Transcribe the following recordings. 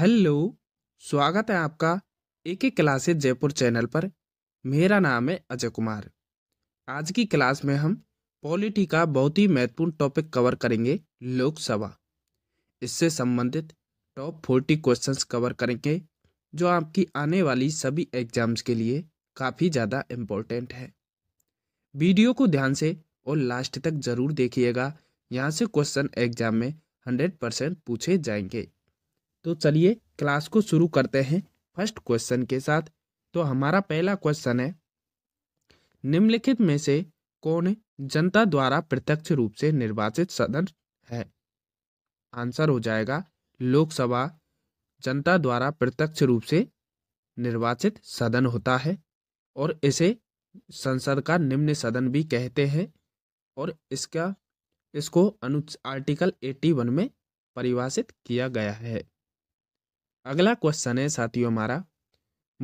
Hello स्वागत है आपका एक एक क्लासेज जयपुर चैनल पर मेरा नाम है अजय कुमार आज की क्लास में हम पॉलिटी का बहुत ही महत्वपूर्ण टॉपिक कवर करेंगे लोकसभा इससे संबंधित टॉप फोर्टी क्वेश्चंस कवर करेंगे जो आपकी आने वाली सभी एग्जाम्स के लिए काफ़ी ज़्यादा इम्पोर्टेंट है वीडियो को ध्यान से और लास्ट तक ज़रूर देखिएगा यहाँ से क्वेश्चन एग्जाम में हंड्रेड परसेंट पूछे जाएंगे तो चलिए क्लास को शुरू करते हैं फर्स्ट क्वेश्चन के साथ तो हमारा पहला क्वेश्चन है निम्नलिखित में से कौन जनता द्वारा प्रत्यक्ष रूप से निर्वाचित सदन है आंसर हो जाएगा लोकसभा जनता द्वारा प्रत्यक्ष रूप से निर्वाचित सदन होता है और इसे संसद का निम्न सदन भी कहते हैं और इसका इसको अनु आर्टिकल 81 में परिभाषित किया गया है अगला क्वेश्चन है साथियों हमारा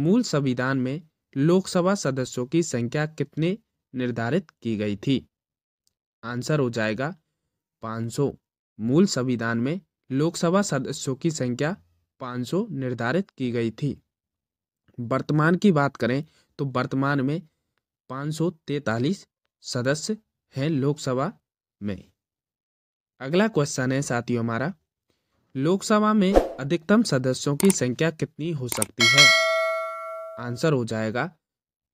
मूल संविधान में लोकसभा सदस्यों की संख्या कितने निर्धारित की गई थी आंसर हो जाएगा 500 मूल संविधान में लोकसभा सदस्यों की संख्या 500 निर्धारित की गई थी वर्तमान की बात करें तो वर्तमान में पाँच सदस्य हैं लोकसभा में अगला क्वेश्चन है साथियों हमारा लोकसभा में अधिकतम सदस्यों की संख्या कितनी हो सकती है आंसर हो जाएगा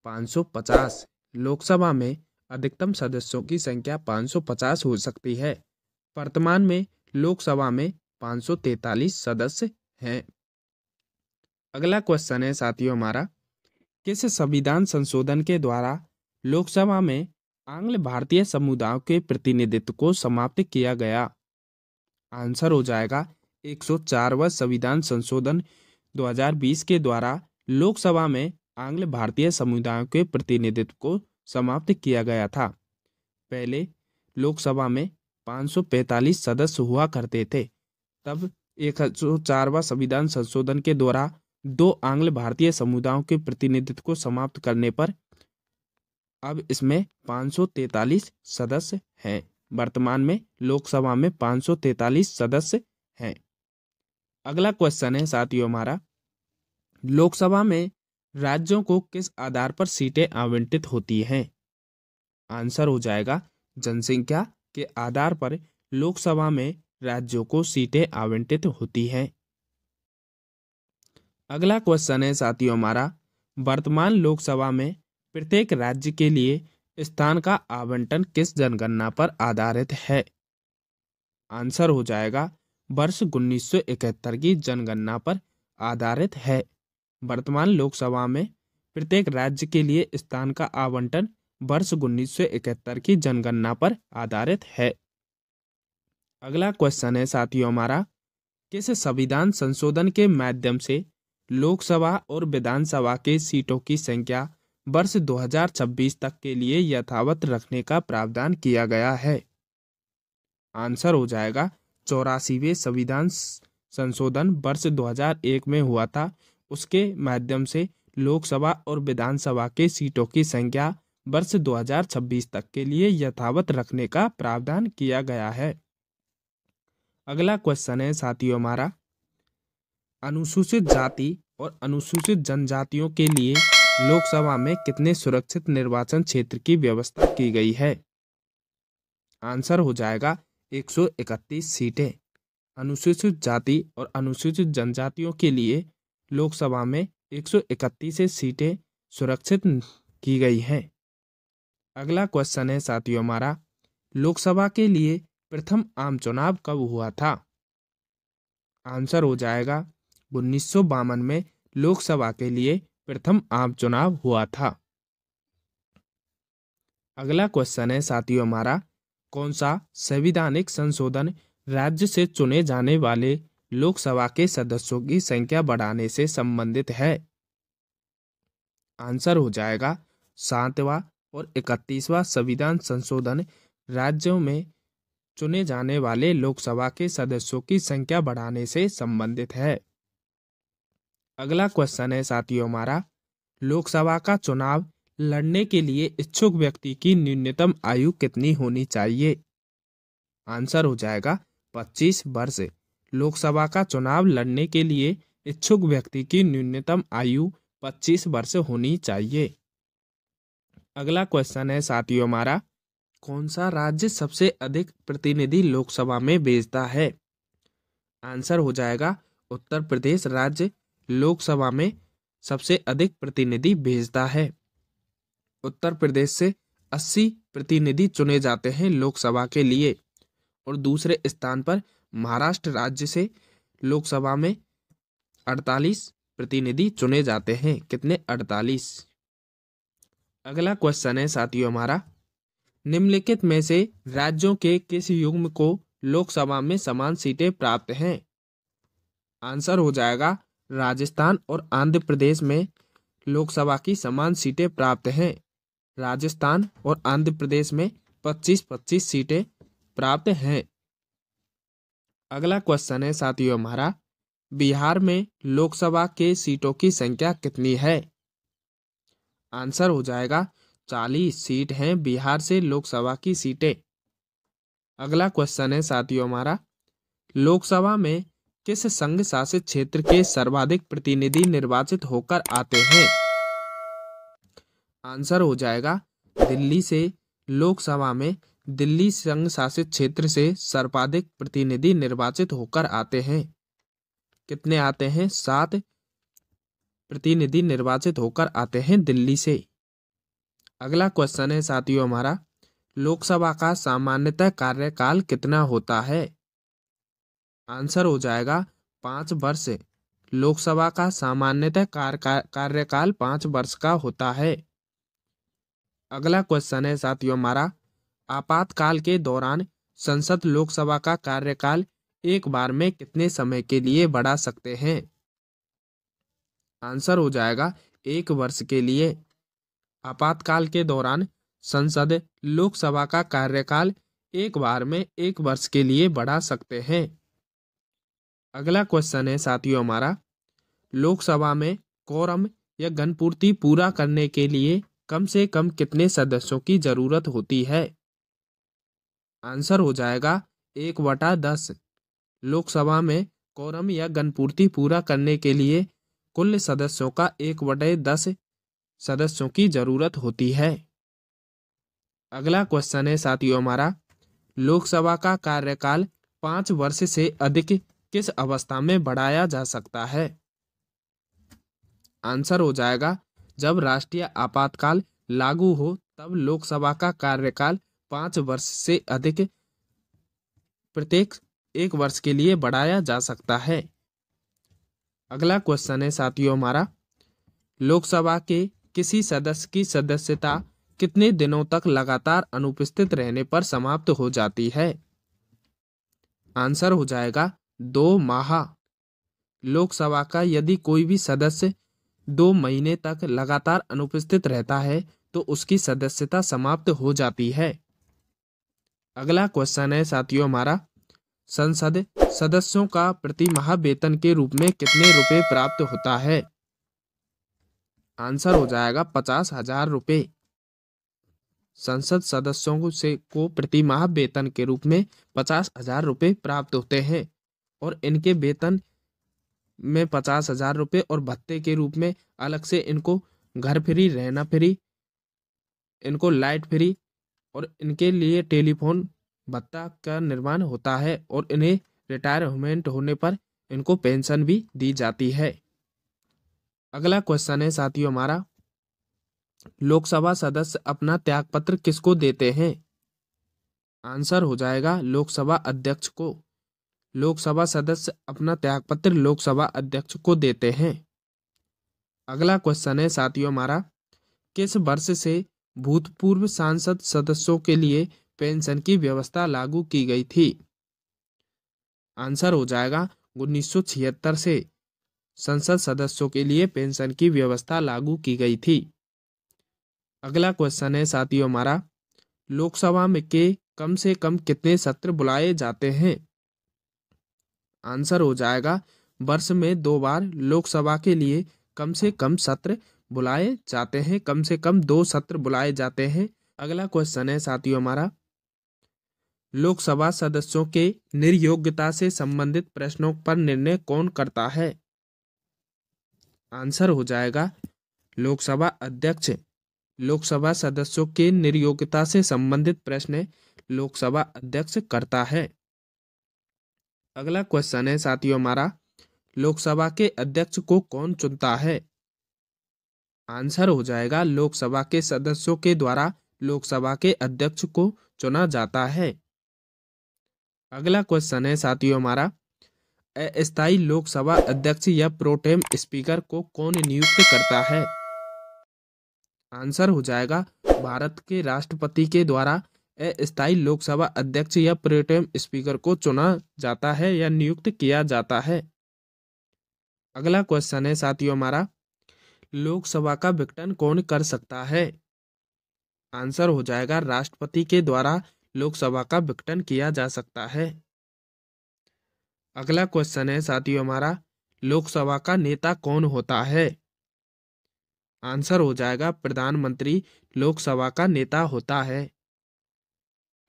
550 लोकसभा में अधिकतम सदस्यों की संख्या 550 हो सकती है वर्तमान में लोकसभा में 543 सदस्य हैं अगला क्वेश्चन है साथियों हमारा किस संविधान संशोधन के द्वारा लोकसभा में आंग्ल भारतीय समुदायों के प्रतिनिधित्व को समाप्त किया गया आंसर हो जाएगा एक सौ चारवा संविधान संशोधन 2020 के द्वारा लोकसभा में आंग्ल भारतीय समुदायों के प्रतिनिधित्व को समाप्त किया गया था पहले लोकसभा में 545 सदस्य हुआ करते थे तब एक सौ संविधान संशोधन के द्वारा दो आंग्ल भारतीय समुदायों के प्रतिनिधित्व को समाप्त करने पर अब इसमें 543 सदस्य हैं वर्तमान में लोकसभा में 543 सदस्य हैं अगला क्वेश्चन है साथियों हमारा लोकसभा में राज्यों को किस आधार पर सीटें आवंटित होती हैं आंसर हो जाएगा जनसंख्या के आधार पर लोकसभा में राज्यों को सीटें आवंटित होती हैं अगला क्वेश्चन है साथियों हमारा वर्तमान लोकसभा में प्रत्येक राज्य के लिए स्थान का आवंटन किस जनगणना पर आधारित है आंसर हो जाएगा वर्ष 1971 की जनगणना पर आधारित है वर्तमान लोकसभा में प्रत्येक राज्य के लिए स्थान का आवंटन वर्ष 1971 की जनगणना पर आधारित है अगला क्वेश्चन है साथियों हमारा किस संविधान संशोधन के माध्यम से लोकसभा और विधानसभा के सीटों की संख्या वर्ष 2026 तक के लिए यथावत रखने का प्रावधान किया गया है आंसर हो जाएगा चौरासीवें संविधान संशोधन वर्ष 2001 में हुआ था उसके माध्यम से लोकसभा और विधानसभा के सीटों की संख्या वर्ष 2026 तक के लिए यथावत रखने का प्रावधान किया गया है अगला क्वेश्चन है साथियों हमारा अनुसूचित जाति और अनुसूचित जनजातियों के लिए लोकसभा में कितने सुरक्षित निर्वाचन क्षेत्र की व्यवस्था की गई है आंसर हो जाएगा एक सौ इकतीस सीटें अनुसूचित जाति और अनुसूचित जनजातियों के लिए लोकसभा में एक सौ इकतीस सीटें सुरक्षित की गई हैं अगला क्वेश्चन है साथियों हमारा लोकसभा के लिए प्रथम आम चुनाव कब हुआ था आंसर हो जाएगा उन्नीस में लोकसभा के लिए प्रथम आम चुनाव हुआ था अगला क्वेश्चन है साथियों हमारा कौन सा संविधानिक संशोधन राज्य से चुने जाने वाले लोकसभा के सदस्यों की संख्या बढ़ाने से संबंधित है आंसर हो जाएगा सातवां और इकतीसवां संविधान संशोधन राज्यों में चुने जाने वाले लोकसभा के सदस्यों की संख्या बढ़ाने से संबंधित है अगला क्वेश्चन है साथियों हमारा लोकसभा का चुनाव लड़ने के लिए इच्छुक व्यक्ति की न्यूनतम आयु कितनी होनी चाहिए आंसर हो जाएगा पच्चीस वर्ष लोकसभा का चुनाव लड़ने के लिए इच्छुक व्यक्ति की न्यूनतम आयु पच्चीस वर्ष होनी चाहिए अगला क्वेश्चन है साथियों हमारा कौन सा राज्य सबसे अधिक प्रतिनिधि लोकसभा में भेजता है आंसर हो जाएगा उत्तर प्रदेश राज्य लोकसभा में सबसे अधिक प्रतिनिधि भेजता है उत्तर प्रदेश से 80 प्रतिनिधि चुने जाते हैं लोकसभा के लिए और दूसरे स्थान पर महाराष्ट्र राज्य से लोकसभा में 48 प्रतिनिधि चुने जाते हैं कितने 48 अगला क्वेश्चन है साथियों हमारा निम्नलिखित में से राज्यों के किस युग्म को लोकसभा में समान सीटें प्राप्त हैं आंसर हो जाएगा राजस्थान और आंध्र प्रदेश में लोकसभा की समान सीटें प्राप्त हैं राजस्थान और आंध्र प्रदेश में पच्चीस पच्चीस सीटें प्राप्त हैं अगला क्वेश्चन है साथियों हमारा बिहार में लोकसभा के सीटों की संख्या कितनी है आंसर हो जाएगा चालीस सीट हैं बिहार से लोकसभा की सीटें अगला क्वेश्चन है साथियों हमारा लोकसभा में किस संघ शासित क्षेत्र के सर्वाधिक प्रतिनिधि निर्वाचित होकर आते हैं आंसर हो जाएगा दिल्ली से लोकसभा में दिल्ली संघ शासित क्षेत्र से सर्वाधिक प्रतिनिधि निर्वाचित होकर आते हैं कितने आते हैं सात प्रतिनिधि निर्वाचित होकर आते हैं दिल्ली से अगला क्वेश्चन है साथियों हमारा लोकसभा का सामान्यतः कार्यकाल कितना होता है आंसर हो जाएगा पाँच वर्ष लोकसभा का सामान्यतः कार्यकाल पाँच वर्ष का होता है अगला क्वेश्चन है साथियों हमारा आपातकाल के दौरान संसद लोकसभा का कार्यकाल एक बार में कितने समय के लिए बढ़ा सकते हैं आंसर हो जाएगा एक वर्ष के लिए आपातकाल के दौरान संसद लोकसभा का कार्यकाल एक बार में एक वर्ष के लिए बढ़ा सकते हैं अगला क्वेश्चन है साथियों हमारा लोकसभा में कोरम या गणपूर्ति पूरा करने के लिए कम से कम कितने सदस्यों की जरूरत होती है आंसर हो जाएगा एक वटा दस लोकसभा में कोरम या गणपूर्ति पूरा करने के लिए कुल सदस्यों का एक वटे दस सदस्यों की जरूरत होती है अगला क्वेश्चन है साथियों हमारा लोकसभा का कार्यकाल पांच वर्ष से अधिक किस अवस्था में बढ़ाया जा सकता है आंसर हो जाएगा जब राष्ट्रीय आपातकाल लागू हो तब लोकसभा का कार्यकाल पांच वर्ष से अधिक प्रत्येक एक वर्ष के लिए बढ़ाया जा सकता है अगला क्वेश्चन है साथियों हमारा लोकसभा के किसी सदस्य की सदस्यता कितने दिनों तक लगातार अनुपस्थित रहने पर समाप्त हो जाती है आंसर हो जाएगा दो माह लोकसभा का यदि कोई भी सदस्य दो महीने तक लगातार अनुपस्थित रहता है तो उसकी सदस्यता समाप्त हो जाती है अगला क्वेश्चन है साथियों हमारा संसद सदस्यों का प्रति माह वेतन के रूप में कितने रुपए प्राप्त होता है आंसर हो जाएगा पचास हजार रुपये संसद सदस्यों से को प्रति माह वेतन के रूप में पचास हजार रुपये प्राप्त होते हैं और इनके वेतन में पचास हजार रुपये और भत्ते के रूप में अलग से इनको घर फ्री रहना फ्री इनको लाइट फ्री और इनके लिए टेलीफोन भत्ता का निर्माण होता है और इन्हें रिटायरमेंट होने पर इनको पेंशन भी दी जाती है अगला क्वेश्चन है साथियों हमारा लोकसभा सदस्य अपना त्यागपत्र किसको देते हैं आंसर हो जाएगा लोकसभा अध्यक्ष को लोकसभा सदस्य अपना त्यागपत्र लोकसभा अध्यक्ष को देते हैं अगला क्वेश्चन है साथियों हमारा किस वर्ष से भूतपूर्व सांसद सदस्यों के लिए पेंशन की व्यवस्था लागू की गई थी आंसर हो जाएगा उन्नीस से संसद सदस्यों के लिए पेंशन की व्यवस्था लागू की गई थी अगला क्वेश्चन है साथियों हमारा लोकसभा में के कम से कम कितने सत्र बुलाए जाते हैं आंसर हो जाएगा वर्ष में दो बार लोकसभा के लिए कम से कम सत्र बुलाए जाते हैं कम से कम दो सत्र बुलाए जाते हैं अगला क्वेश्चन है साथियों हमारा लोकसभा सदस्यों के निर्योग्यता से संबंधित प्रश्नों पर निर्णय कौन करता है आंसर हो जाएगा लोकसभा अध्यक्ष लोकसभा सदस्यों के निर्योग्यता से संबंधित प्रश्न लोकसभा अध्यक्ष करता है अगला क्वेश्चन है साथियों हमारा लोकसभा के अध्यक्ष को कौन चुनता है आंसर हो जाएगा लोकसभा के सदस्यों के द्वारा लोकसभा के अध्यक्ष को चुना जाता है अगला क्वेश्चन है साथियों हमारा अस्थायी लोकसभा अध्यक्ष या प्रोटेम स्पीकर को कौन नियुक्त करता है आंसर हो जाएगा भारत के राष्ट्रपति के द्वारा स्थायी लोकसभा अध्यक्ष या प्रोटेम स्पीकर को चुना जाता है या नियुक्त किया जाता है अगला क्वेश्चन है साथियों हमारा लोकसभा का विघटन कौन कर सकता है आंसर हो जाएगा राष्ट्रपति के द्वारा लोकसभा का विघटन किया जा सकता है अगला क्वेश्चन है साथियों हमारा लोकसभा का नेता कौन होता है आंसर हो जाएगा प्रधानमंत्री लोकसभा का नेता होता है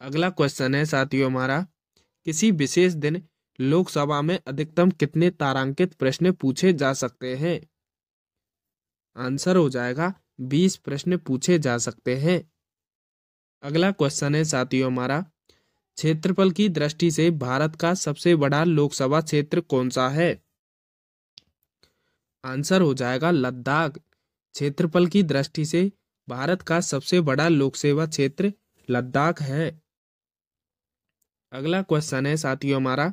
अगला क्वेश्चन है साथियों हमारा किसी विशेष दिन लोकसभा में अधिकतम कितने तारांकित प्रश्न पूछे जा सकते हैं आंसर हो जाएगा बीस प्रश्न पूछे जा सकते हैं अगला क्वेश्चन है साथियों हमारा क्षेत्रफल की दृष्टि से भारत का सबसे बड़ा लोकसभा क्षेत्र कौन सा है आंसर हो जाएगा लद्दाख क्षेत्रफल की दृष्टि से भारत का सबसे बड़ा लोकसेवा क्षेत्र लद्दाख है अगला क्वेश्चन है साथियों हमारा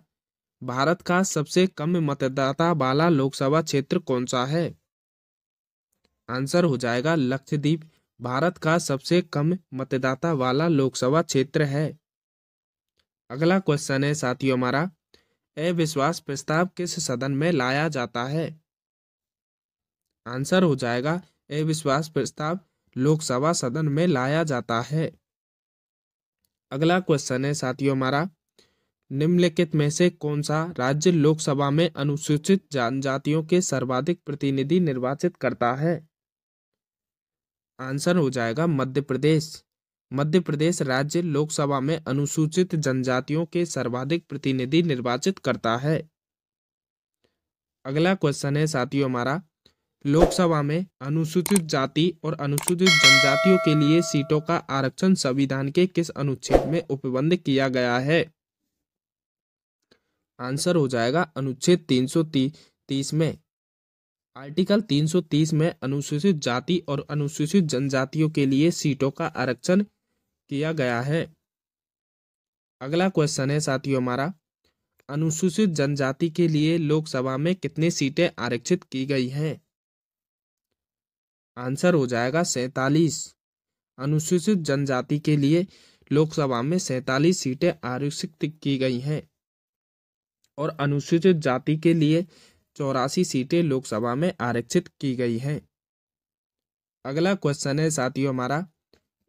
भारत का सबसे कम मतदाता वाला लोकसभा क्षेत्र कौन सा है आंसर हो जाएगा लक्षद्वीप भारत का सबसे कम मतदाता वाला लोकसभा क्षेत्र है अगला क्वेश्चन है साथियों हमारा अविश्वास प्रस्ताव किस सदन में लाया जाता है आंसर हो जाएगा अविश्वास प्रस्ताव लोकसभा सदन में लाया जाता है अगला क्वेश्चन है साथियों हमारा निम्नलिखित में से कौन सा राज्य लोकसभा में अनुसूचित जनजातियों के सर्वाधिक प्रतिनिधि निर्वाचित करता है आंसर हो जाएगा मध्य प्रदेश मध्य प्रदेश राज्य लोकसभा में अनुसूचित जनजातियों के सर्वाधिक प्रतिनिधि निर्वाचित करता है अगला क्वेश्चन है साथियों हमारा लोकसभा में अनुसूचित जाति और अनुसूचित जनजातियों के लिए सीटों का आरक्षण संविधान के किस अनुच्छेद में उपबंध किया गया है आंसर हो जाएगा अनुच्छेद 330 में आर्टिकल 330 में अनुसूचित जाति और अनुसूचित जनजातियों के लिए सीटों का आरक्षण किया गया है अगला क्वेश्चन है साथियों हमारा अनुसूचित जनजाति के लिए लोकसभा में कितनी सीटें आरक्षित की गई हैं आंसर हो जाएगा सैतालीस अनुसूचित जनजाति के लिए लोकसभा में सैतालीस सीटें आरक्षित की गई हैं और अनुसूचित जाति के लिए चौरासी सीटें लोकसभा में आरक्षित की गई हैं अगला क्वेश्चन है साथियों हमारा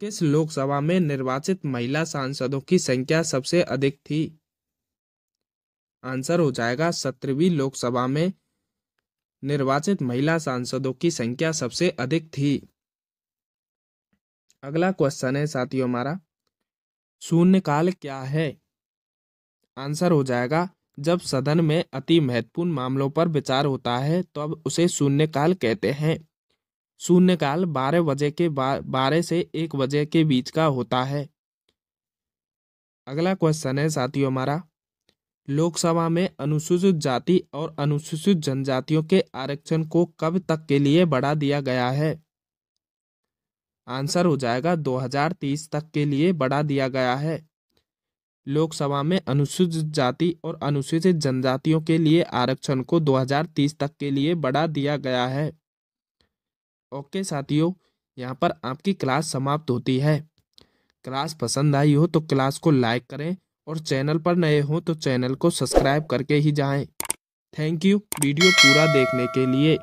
किस लोकसभा में निर्वाचित महिला सांसदों की संख्या सबसे अधिक थी आंसर हो जाएगा सत्रहवीं लोकसभा में निर्वाचित महिला सांसदों की संख्या सबसे अधिक थी अगला क्वेश्चन है साथियों हमारा शून्यकाल क्या है आंसर हो जाएगा जब सदन में अति महत्वपूर्ण मामलों पर विचार होता है तब तो उसे शून्यकाल कहते हैं शून्यकाल बारह बजे के बारह से एक बजे के बीच का होता है अगला क्वेश्चन है साथियों हमारा लोकसभा में अनुसूचित जाति और अनुसूचित जनजातियों के आरक्षण को कब तक के लिए बढ़ा दिया गया है आंसर हो जाएगा 2030 तक के लिए बढ़ा दिया गया है लोकसभा में अनुसूचित जाति और अनुसूचित जनजातियों के लिए आरक्षण को 2030 तक के लिए बढ़ा दिया गया है ओके साथियों यहाँ पर आपकी क्लास समाप्त होती है क्लास पसंद आई हो तो क्लास को लाइक करें और चैनल पर नए हों तो चैनल को सब्सक्राइब करके ही जाएं। थैंक यू वीडियो पूरा देखने के लिए